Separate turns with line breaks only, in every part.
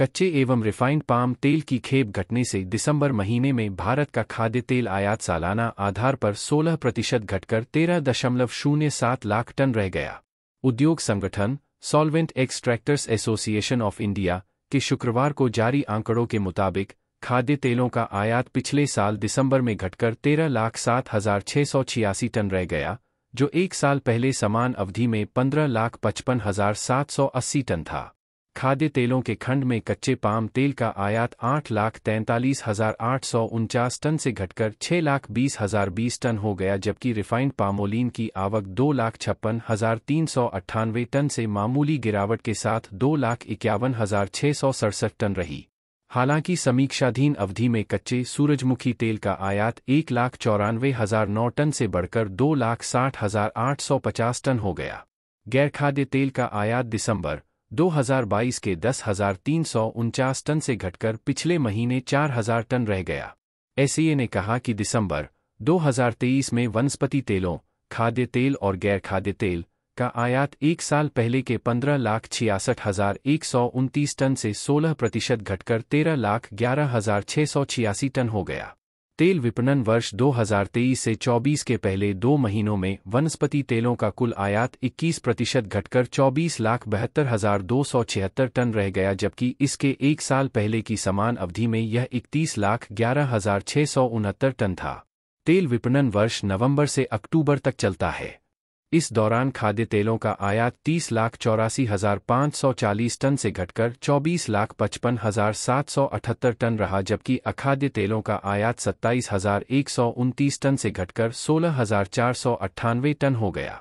कच्चे एवं refined palm तेल की खेप घटने से दिसंबर महीने में भारत का खाद्य तेल आयात सालाना आधार पर 16 प्रतिशत घटकर तेरह दशमलव शून्य सात लाख टन रह गया उद्योग संगठन solvent extractors association of India के शुक्रवार को जारी आंकड़ों के मुताबिक खाद्य तेलों का आयात पिछले साल दिसंबर में घटकर तेरह लाख सात हजार छह सौ छियासी टन रह गया जो एक साल पहले समान अवधि में पंद्रह लाख पचपन हजार सात सौ अस्सी टन था खाद्य तेलों के खंड में कच्चे पाम तेल का आयात आठ लाख तैंतालीस हजार आठ सौ उनचास टन से घटकर छह लाख बीस हजार बीस टन हो गया जबकि रिफाइंड पामोलिन की आवक दो लाख छप्पन हजार तीन सौ अट्ठानवे टन से मामूली गिरावट के साथ दो लाख इक्यावन हजार छह सौ सड़सठ टन रही हालांकि समीक्षाधीन अवधि में कच्चे सूरजमुखी तेल का आयात एक लाख चौरानवे हजार नौ टन से बढ़कर दो लाख साठ हजार आठ सौ पचास टन हो गया गैर खाद्य तेल का आयात दिसंबर 2022 के दस टन से घटकर पिछले महीने 4000 टन रह गया एसईए ने कहा कि दिसंबर 2023 में वनस्पति तेलों खाद्य तेल और गैर खाद्य तेल का आयात एक साल पहले के पंद्रह लाख छियासठ हजार एक सौ उनतीस टन से सोलह प्रतिशत घटकर तेरह लाख ग्यारह हजार छह सौ छियासी टन हो गया तेल विपणन वर्ष 2023 से 24 के पहले दो महीनों में वनस्पति तेलों का कुल आयात 21 प्रतिशत घटकर चौबीस लाख बहत्तर हजार दो सौ छिहत्तर टन रह गया जबकि इसके एक साल पहले की समान अवधि में यह इकतीस लाख ग्यारह हजार छह सौ उनहत्तर टन था तेल विपणन वर्ष नवंबर से अक्टूबर तक चलता है इस दौरान खाद्य तेलों का आयात तीस लाख चौरासी हजार पाँच सौ चालीस टन से घटकर चौबीस लाख पचपन हजार सात सौ अठहत्तर टन रहा जबकि अखाद्य तेलों का आयात सत्ताईस हजार एक सौ उनतीस टन से घटकर सोलह हजार चार सौ अट्ठानवे टन हो गया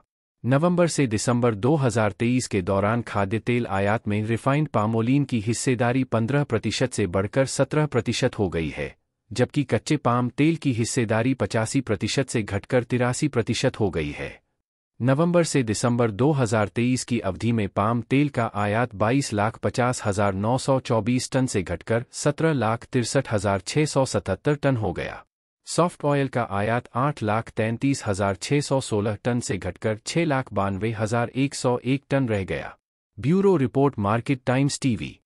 नवंबर से दिसंबर 2023 के दौरान खाद्य तेल आयात में रिफाइंड पामोलिन की हिस्सेदारी 15 प्रतिशत से बढ़कर 17 प्रतिशत हो गई है जबकि कच्चे पाम तेल की हिस्सेदारी पचासी प्रतिशत से घटकर तिरासी प्रतिशत हो गई है नवंबर से दिसंबर 2023 की अवधि में पाम तेल का आयात बाईस लाख पचास हजार नौ सौ चौबीस टन से घटकर सत्रह लाख तिरसठ हजार छह सौ सतहत्तर टन हो गया सॉफ्ट ऑयल का आयात आठ लाख तैंतीस हजार छह सौ सोलह टन से घटकर छह लाख बानवे हजार एक सौ एक टन रह गया bureau report market times TV